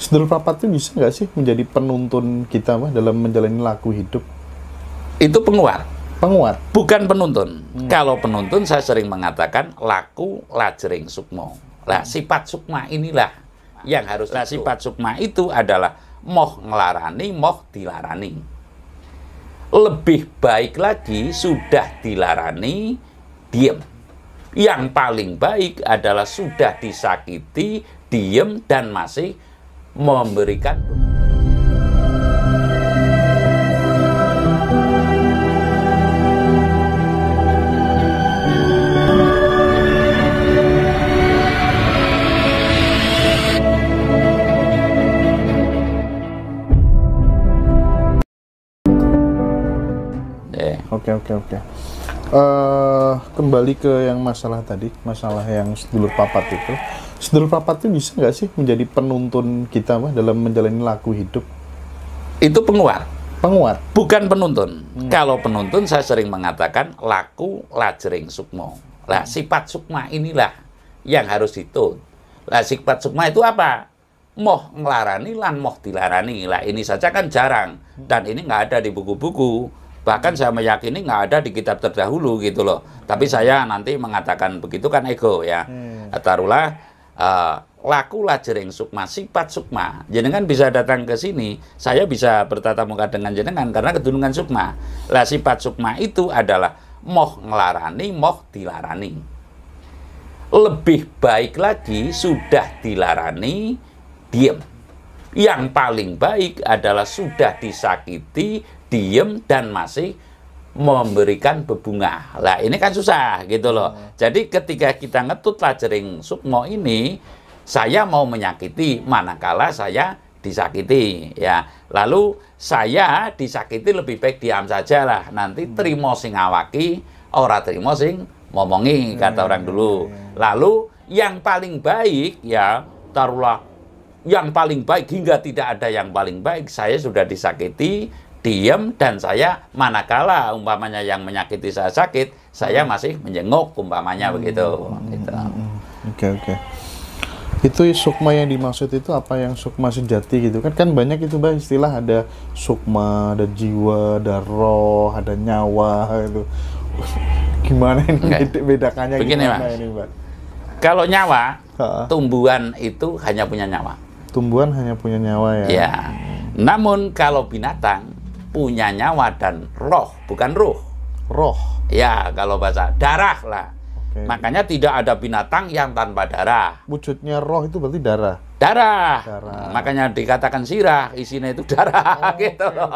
Sedul papat itu bisa nggak sih menjadi penuntun kita mah dalam menjalani laku hidup? Itu penguat. Penguat? Bukan penuntun. Hmm. Kalau penuntun saya sering mengatakan laku lajering sukmo. Lah hmm. sifat sukma inilah yang harus. Nah sifat sukma itu adalah moh ngelarani, moh dilarani. Lebih baik lagi sudah dilarani, diem. Yang paling baik adalah sudah disakiti, diem dan masih memberikan eh. Oke oke oke. Eh, kembali ke yang masalah tadi, masalah yang dulu papat itu Sedulur papat itu bisa nggak sih menjadi penuntun kita mah dalam menjalani laku hidup? Itu penguat. Penguat. Bukan penuntun. Hmm. Kalau penuntun saya sering mengatakan laku lajering sukmo. Lah sifat sukma inilah yang harus itu. Lah sifat sukma itu apa? Moh ngelarani lan moh dilarani. Lah ini saja kan jarang dan ini nggak ada di buku-buku. Bahkan saya meyakini nggak ada di kitab terdahulu gitu loh. Tapi saya nanti mengatakan begitu kan ego ya. Hmm. Taruhlah laku eh, laku sukma, sifat sukma. Jenengan bisa datang ke sini, saya bisa bertatap muka dengan jenengan karena kedunungan sukma. Lah sifat sukma itu adalah moh ngelarani, moh dilarani. Lebih baik lagi sudah dilarani, diem. Yang paling baik adalah sudah disakiti, diem dan masih memberikan bebunga. Lah ini kan susah gitu loh. Hmm. Jadi ketika kita ngetut lajering sukmo ini, saya mau menyakiti manakala saya disakiti ya. Lalu saya disakiti lebih baik diam saja lah. Nanti hmm. terima sing awaki, ora terima sing ngomongi kata hmm. orang dulu. Hmm. Lalu yang paling baik ya taruhlah yang paling baik hingga tidak ada yang paling baik saya sudah disakiti diem dan saya manakala umpamanya yang menyakiti saya sakit saya hmm. masih menjenguk umpamanya hmm. begitu gitu. hmm. Oke okay, oke. Okay. Itu sukma yang dimaksud itu apa yang sukma sejati gitu kan kan banyak itu bah istilah ada sukma, ada jiwa, ada roh, ada nyawa itu. Gimana ini okay. bedakannya Begini, gimana mas. ini, Mbak? Kalau nyawa, tumbuhan itu hanya punya nyawa. Tumbuhan hanya punya nyawa ya. Ya. Namun kalau binatang punya nyawa dan roh, bukan ruh. Roh. Ya, kalau bahasa darah lah. Okay. Makanya tidak ada binatang yang tanpa darah. Wujudnya roh itu berarti darah. Darah. darah. Makanya dikatakan sirah, isinya itu darah oh, gitu okay, loh.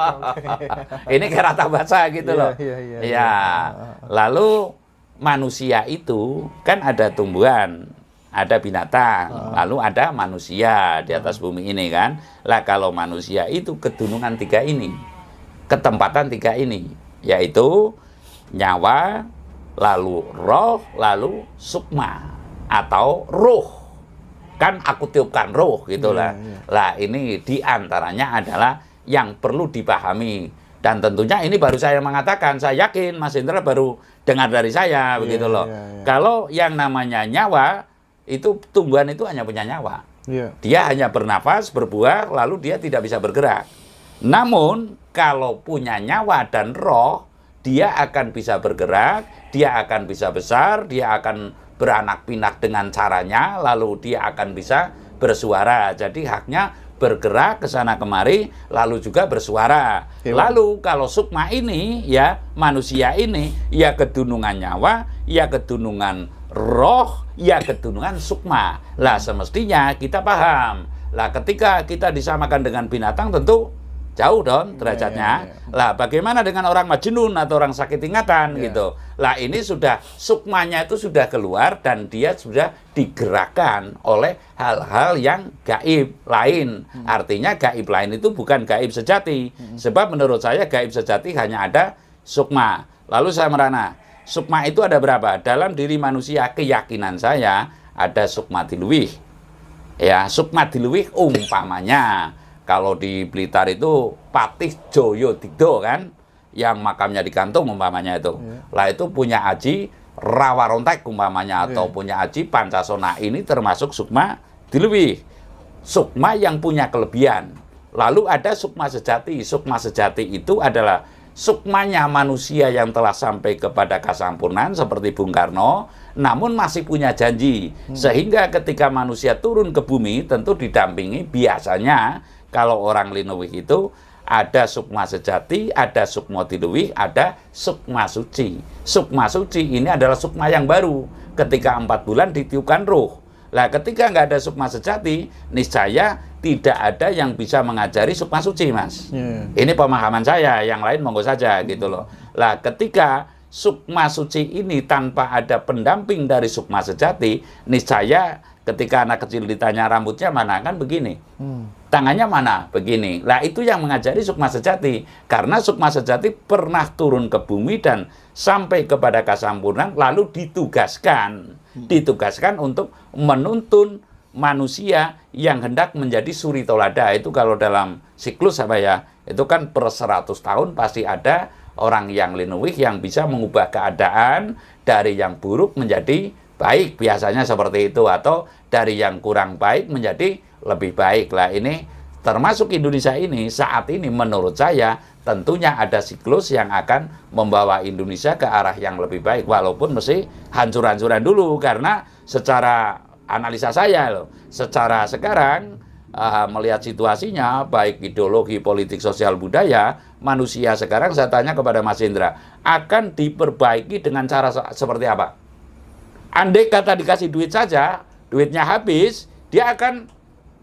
Okay, Ini kerata bahasa gitu yeah, loh. Iya, yeah, yeah, Ya. Lalu manusia itu kan ada tumbuhan, ada binatang, uh. lalu ada manusia di ah. atas bumi ini kan. Lah kalau manusia itu kedunungan tiga ini ketempatan tiga ini, yaitu nyawa, lalu roh, lalu sukma atau ruh. Kan aku tiupkan ruh gitulah. Lah yeah, iya. Lah ini diantaranya adalah yang perlu dipahami dan tentunya ini baru saya mengatakan saya yakin Mas Indra baru dengar dari saya yeah, begitu loh yeah, yeah. kalau yang namanya nyawa itu tumbuhan itu hanya punya nyawa yeah. dia hanya bernafas berbuah lalu dia tidak bisa bergerak namun, kalau punya nyawa dan roh, dia akan bisa bergerak, dia akan bisa besar, dia akan beranak pinak dengan caranya, lalu dia akan bisa bersuara. Jadi haknya bergerak ke sana kemari, lalu juga bersuara. Iya, lalu kalau sukma ini, ya manusia ini, ya kedunungan nyawa, ya kedunungan roh, ya kedunungan sukma. Lah semestinya kita paham. Lah ketika kita disamakan dengan binatang tentu jauh dong iya, derajatnya. Iya, iya. Lah bagaimana dengan orang majnun atau orang sakit ingatan gitu. Lah ini sudah sukmanya itu sudah keluar dan dia sudah digerakkan oleh hal-hal yang gaib lain. Hmm. Artinya gaib lain itu bukan gaib sejati. Hmm. Sebab menurut saya gaib sejati hanya ada sukma. Lalu saya merana, sukma itu ada berapa? Dalam diri manusia keyakinan saya ada sukma diluih. Ya, sukma diluih umpamanya kalau di Blitar itu Patih Joyo Dikdo kan, yang makamnya di Kantung umpamanya itu. Yeah. Lah itu punya Aji Rawarontek umpamanya atau iya. punya Aji Pancasona ini termasuk sukma lebih Sukma yang punya kelebihan. Lalu ada sukma sejati. Sukma sejati itu adalah sukmanya manusia yang telah sampai kepada kesempurnaan seperti Bung Karno, namun masih punya janji. Hmm. Sehingga ketika manusia turun ke bumi tentu didampingi biasanya kalau orang linuwih itu ada sukma sejati, ada sukma tiduwi, ada sukma suci. Sukma suci ini adalah sukma yang baru. Ketika empat bulan ditiupkan roh. Lah ketika nggak ada sukma sejati, niscaya tidak ada yang bisa mengajari sukma suci, Mas. Yeah. Ini pemahaman saya, yang lain monggo saja gitu loh. Lah ketika sukma suci ini tanpa ada pendamping dari sukma sejati, niscaya ketika anak kecil ditanya rambutnya mana kan begini hmm. tangannya mana begini lah itu yang mengajari sukma sejati karena sukma sejati pernah turun ke bumi dan sampai kepada kasampurnan lalu ditugaskan hmm. ditugaskan untuk menuntun manusia yang hendak menjadi suri tolada itu kalau dalam siklus apa ya itu kan per 100 tahun pasti ada orang yang linuwih yang bisa mengubah keadaan dari yang buruk menjadi baik biasanya seperti itu atau dari yang kurang baik menjadi lebih baik lah ini termasuk Indonesia ini saat ini menurut saya tentunya ada siklus yang akan membawa Indonesia ke arah yang lebih baik walaupun mesti hancur-hancuran dulu karena secara analisa saya loh secara sekarang uh, melihat situasinya baik ideologi politik sosial budaya manusia sekarang saya tanya kepada Mas Indra akan diperbaiki dengan cara seperti apa? Andai kata dikasih duit saja, duitnya habis, dia akan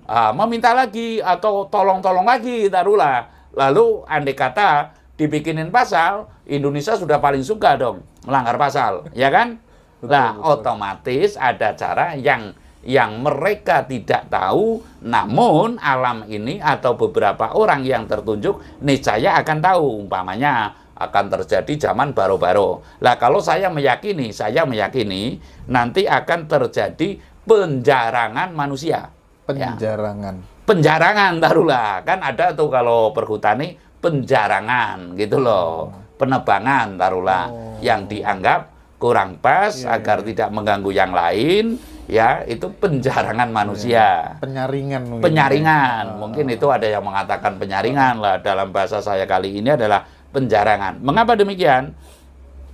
uh, meminta lagi atau tolong-tolong lagi, taruhlah. Lalu andai kata dibikinin pasal, Indonesia sudah paling suka dong melanggar pasal, ya kan? nah, otomatis ada cara yang yang mereka tidak tahu, namun alam ini atau beberapa orang yang tertunjuk niscaya akan tahu umpamanya akan terjadi zaman baru-baru. Lah kalau saya meyakini, saya meyakini nanti akan terjadi penjarangan manusia. Ya. Penjarangan. Ya. Penjarangan taruhlah kan ada tuh kalau perhutani penjarangan gitu loh. Oh. Penebangan taruhlah oh. yang dianggap kurang pas yeah. agar iya. tidak mengganggu yang lain ya itu penjarangan iya, manusia. Penyaringan mungkin. Penyaringan. Ah. Mungkin itu ada yang mengatakan penyaringan lah dalam bahasa saya kali ini adalah penjarangan. Mengapa demikian?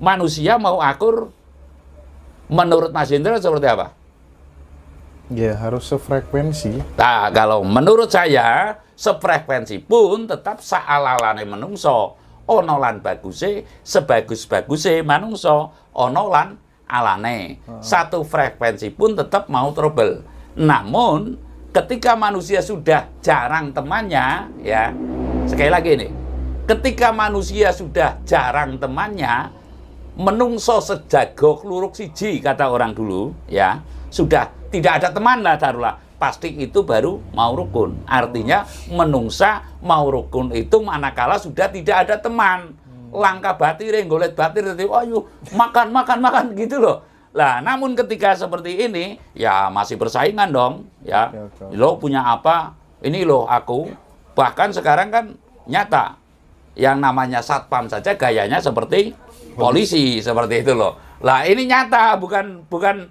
Manusia mau akur menurut Mas Indra seperti apa? Ya, harus sefrekuensi. Nah, kalau menurut saya sefrekuensi pun tetap saalalane menungso. onolan bagusé sebagus bagusé manungso, onolan alane. Satu frekuensi pun tetap mau trouble. Namun ketika manusia sudah jarang temannya, ya sekali lagi ini, ketika manusia sudah jarang temannya, menungso sejago luruk siji kata orang dulu, ya sudah tidak ada teman lah darulah pasti itu baru mau rukun artinya menungsa mau rukun itu manakala sudah tidak ada teman langkah batir yang golet batir tadi oh makan makan makan gitu loh lah namun ketika seperti ini ya masih persaingan dong ya iya, lo punya apa ini loh aku bahkan sekarang kan nyata yang namanya satpam saja gayanya seperti polisi seperti itu loh lah ini nyata bukan bukan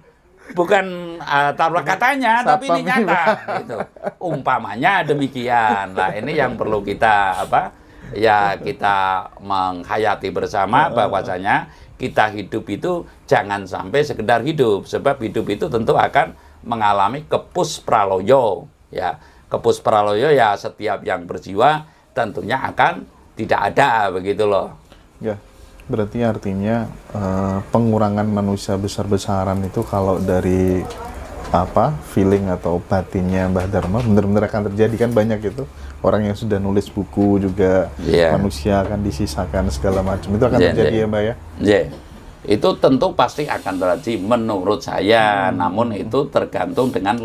bukan uh, eh, taruh katanya Satpam tapi ini nyata gitu. umpamanya demikian lah ini yang perlu kita apa ya kita menghayati bersama bahwasanya kita hidup itu jangan sampai sekedar hidup sebab hidup itu tentu akan mengalami kepus praloyo ya kepus praloyo ya setiap yang berjiwa tentunya akan tidak ada begitu loh ya berarti artinya uh, pengurangan manusia besar-besaran itu kalau dari apa feeling atau batinnya Mbah Dharma benar-benar akan terjadi kan banyak itu orang yang sudah nulis buku juga yeah. manusia akan disisakan segala macam itu akan yeah, terjadi yeah. ya Mbak ya. Yeah. Itu tentu pasti akan terjadi menurut saya, -hmm. namun itu tergantung dengan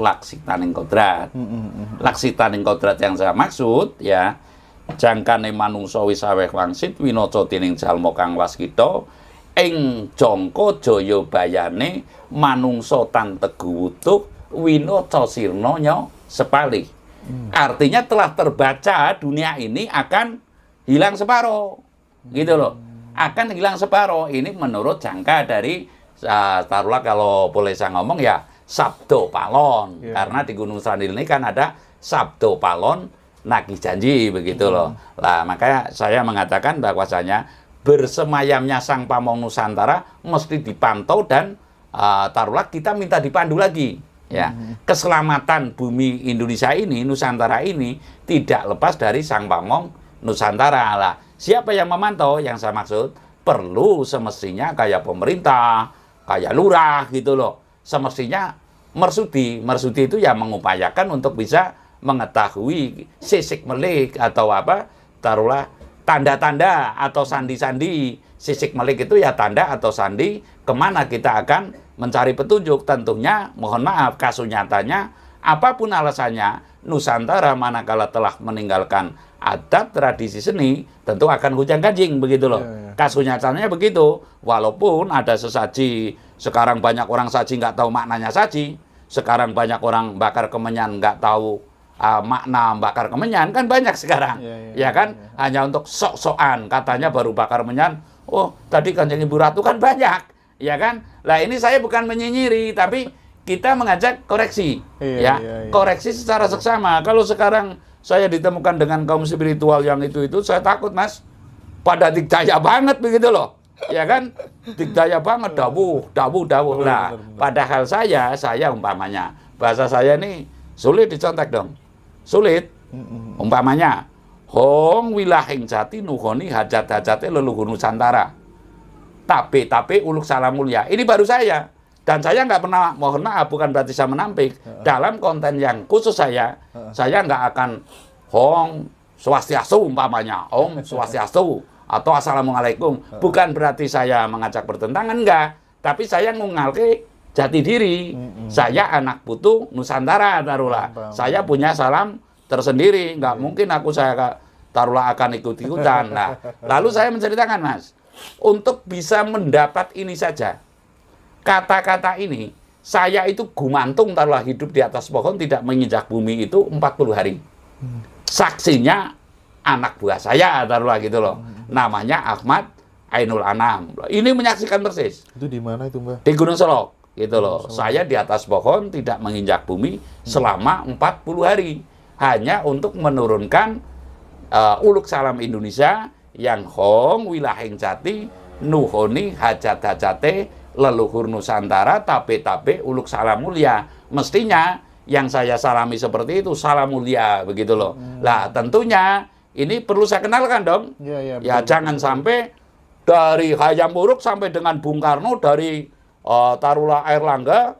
taning kodrat. Mm -hmm. hmm, hmm, hmm. taning kodrat yang saya maksud ya jangkane manungsa wis aweh wangsit winaca tining jalma kang waskita ing jangka jaya bayane manungsa tan teguh wino winaca sirna nya sepalih hmm. artinya telah terbaca dunia ini akan hilang separuh gitu loh hmm. akan hilang separuh ini menurut jangka dari uh, taruhlah kalau boleh saya ngomong ya Sabdo Palon yeah. karena di Gunung Sandil ini kan ada Sabdo Palon nagih janji begitu hmm. loh lah makanya saya mengatakan bahwasanya bersemayamnya sang pamong Nusantara mesti dipantau dan uh, taruhlah kita minta dipandu lagi ya mhm. keselamatan bumi Indonesia ini Nusantara ini tidak lepas dari sang pamong Nusantara lah siapa yang memantau yang saya maksud perlu semestinya kayak pemerintah kayak lurah gitu loh semestinya mersudi mersudi itu ya mengupayakan untuk bisa mengetahui sisik melik atau apa taruhlah tanda-tanda atau sandi-sandi sisik melik itu ya tanda atau sandi kemana kita akan mencari petunjuk tentunya mohon maaf kasus nyatanya apapun alasannya Nusantara manakala telah meninggalkan adat tradisi seni tentu akan hujan kajing begitu loh iya, iya. kasus nyatanya begitu walaupun ada sesaji sekarang banyak orang saji nggak tahu maknanya saji sekarang banyak orang bakar kemenyan nggak tahu uh, makna bakar kemenyan kan banyak sekarang. Ya, ya, ya kan? Ya, ya. Hanya untuk sok-sokan katanya baru bakar kemenyan. Oh, tadi kanjeng Ibu Ratu kan banyak. Ya kan? Lah ini saya bukan menyinyiri tapi kita mengajak koreksi. Iya, ya, iya, iya. koreksi secara seksama. Kalau sekarang saya ditemukan dengan kaum spiritual yang itu-itu, saya takut, Mas. Pada dikdaya banget begitu loh. Ya kan? Dikdaya banget, dawuh, dawuh, dawuh. Nah, padahal saya, saya umpamanya, bahasa saya ini sulit dicontek dong sulit. Umpamanya, Hong wilahing jati nuhoni hajat-hajatnya leluhur Nusantara. Tapi, tapi uluk salam mulia. Ini baru saya. Dan saya nggak pernah, mohon maaf, bukan berarti saya menampik. Dalam konten yang khusus saya, saya nggak akan Hong swastiastu umpamanya. Om swastiastu. Atau Assalamualaikum. Bukan berarti saya mengajak bertentangan, enggak. Tapi saya ngungalke jati diri. Mm -hmm. Saya anak putu Nusantara Mm-hmm. Saya punya salam tersendiri. Nggak mm-hmm. mungkin aku saya taruhlah akan ikut-ikutan. Nah, lalu saya menceritakan Mas, untuk bisa mendapat ini saja, kata-kata ini, saya itu gumantung taruhlah hidup di atas pohon tidak menginjak bumi itu 40 hari. Hmm. Saksinya anak buah saya taruhlah gitu loh. Hmm. Namanya Ahmad Ainul Anam. Ini menyaksikan persis. Itu di mana itu Mbak? Di Gunung Solok gitu loh. Oh, saya di atas pohon tidak menginjak bumi hmm. selama 40 hari hanya untuk menurunkan uh, uluk salam Indonesia yang hong wilahing jati nuhoni hajat hajate leluhur nusantara tape tape uluk salam mulia mestinya yang saya salami seperti itu salam mulia begitu loh hmm. lah tentunya ini perlu saya kenalkan dong ya, ya, ya jangan sampai dari Hayam Wuruk sampai dengan Bung Karno dari uh, eh, taruhlah Air Langga,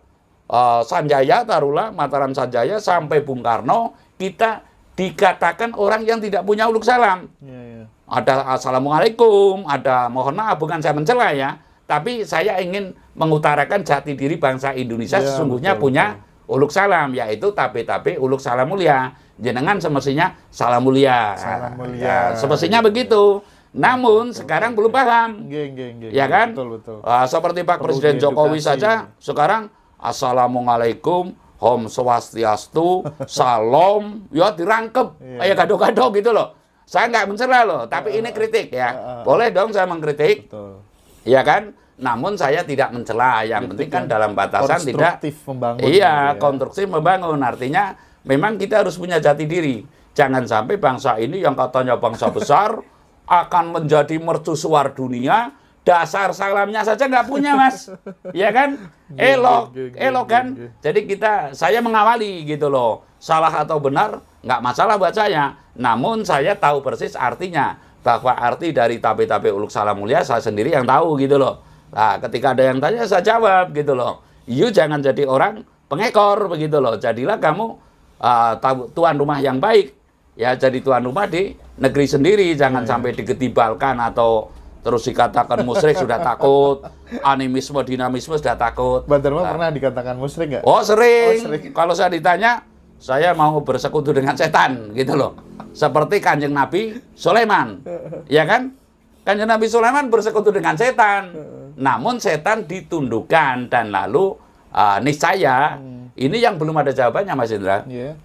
uh, Sanjaya, Tarula Mataram Sanjaya sampai Bung Karno, kita dikatakan orang yang tidak punya uluk salam. Yeah, yeah. Ada assalamualaikum, ada mohon maaf bukan saya mencela ya, tapi saya ingin mengutarakan jati diri bangsa Indonesia yeah, sesungguhnya betul, punya betul. uluk salam yaitu tapi-tapi uluk salam mulia. Jenengan semestinya salam mulia. Salam mulia. Ya, semestinya begitu. Namun sekarang belum paham. Geng, geng, geng. Ya kan? Betul, betul. Uh, seperti Pak Presiden Jokowi saja sekarang Assalamualaikum, Om Swastiastu, Salam, ya dirangkep iya. kado gado-gado gitu loh. Saya nggak mencela loh, tapi iya, ini iya. kritik ya. Boleh dong saya mengkritik. Betul. Ya kan? Namun saya tidak mencela, yang kritik penting kan dalam batasan tidak membangun. Iya, gitu ya. konstruksi membangun. Artinya memang kita harus punya jati diri. Jangan sampai bangsa ini yang katanya bangsa besar akan menjadi mercusuar dunia, dasar salamnya saja nggak punya mas, ya kan? Elok, elok kan? Jadi kita, saya mengawali gitu loh, salah atau benar nggak masalah buat saya. Namun saya tahu persis artinya bahwa arti dari tape-tape uluk salam mulia saya sendiri yang tahu gitu loh. Nah, ketika ada yang tanya saya jawab gitu loh. You jangan jadi orang pengekor begitu loh. Jadilah kamu uh, tuan rumah yang baik ya jadi tuan rumah di negeri sendiri jangan iya. sampai diketibalkan atau terus dikatakan musyrik sudah takut, animisme, dinamisme sudah takut. Bantar nah. pernah dikatakan musyrik nggak? Oh sering. Oh, sering. Kalau saya ditanya, saya mau bersekutu dengan setan gitu loh. Seperti kanjeng Nabi Sulaiman, ya kan? Kanjeng Nabi Sulaiman bersekutu dengan setan. Namun setan ditundukkan dan lalu uh, niscaya hmm. ini yang belum ada jawabannya Mas Indra. Yeah.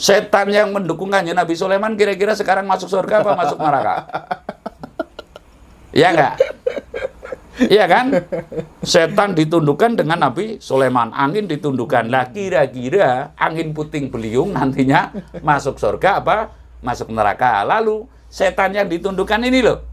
Setan yang mendukungannya Nabi Sulaiman kira-kira sekarang masuk surga apa masuk neraka? Iya enggak? Iya kan? Setan ditundukkan dengan Nabi Sulaiman. Angin ditundukkan. Lah kira-kira angin puting beliung nantinya masuk surga apa? Masuk neraka. Lalu setan yang ditundukkan ini loh.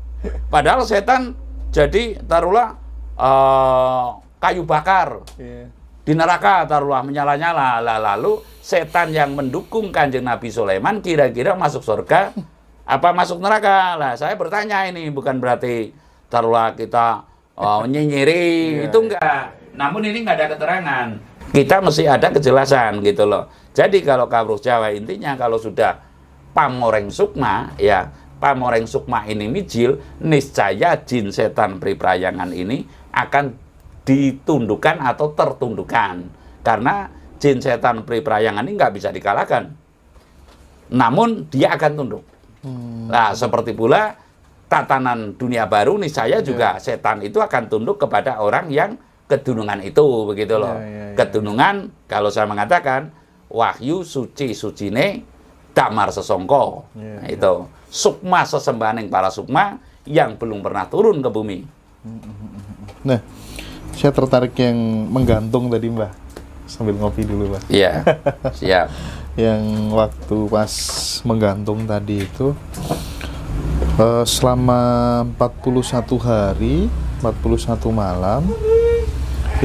Padahal setan jadi taruhlah uh, kayu bakar. Yeah di neraka taruhlah menyala-nyala lalu setan yang mendukung kanjeng Nabi Sulaiman kira-kira masuk surga apa masuk neraka lah saya bertanya ini bukan berarti taruhlah kita oh, nyinyiri yeah. itu enggak namun ini enggak ada keterangan kita mesti ada kejelasan gitu loh jadi kalau kabruh Jawa intinya kalau sudah pamoreng sukma ya pamoreng sukma ini mijil niscaya jin setan priprayangan ini akan ditundukkan atau tertundukkan. Karena jin setan priprayangan ini nggak bisa dikalahkan. Namun dia akan tunduk. Hmm. Nah, seperti pula tatanan dunia baru nih saya yeah. juga setan itu akan tunduk kepada orang yang kedunungan itu begitu loh. Yeah, yeah, yeah. Kedunungan kalau saya mengatakan wahyu suci sucine damar sesongko yeah, nah, iya. itu yeah. sukma sesembahan para sukma yang belum pernah turun ke bumi. Hmm, hmm, hmm, nah, saya tertarik yang menggantung tadi Mbah. Sambil ngopi dulu Mbah. Iya. Siap. yang waktu pas menggantung tadi itu uh, selama 41 hari, 41 malam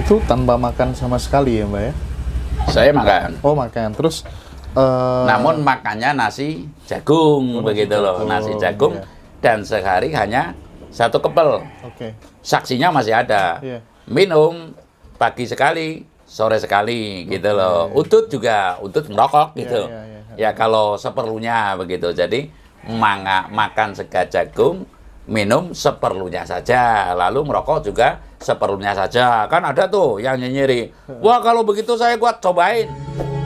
itu tanpa makan sama sekali ya, Mbak ya? Saya makan. Oh, makan. Terus uh, namun makannya nasi jagung oh, begitu loh, nasi iya. jagung iya. dan sehari hanya satu kepel. Oke. Okay. Saksinya masih ada. yeah minum pagi sekali, sore sekali gitu loh. Utut juga, utut merokok iya, gitu. Iya, iya, ya kalau seperlunya begitu. Jadi manga, makan sega jagung, minum seperlunya saja, lalu merokok juga seperlunya saja. Kan ada tuh yang nyinyiri. Wah kalau begitu saya kuat cobain.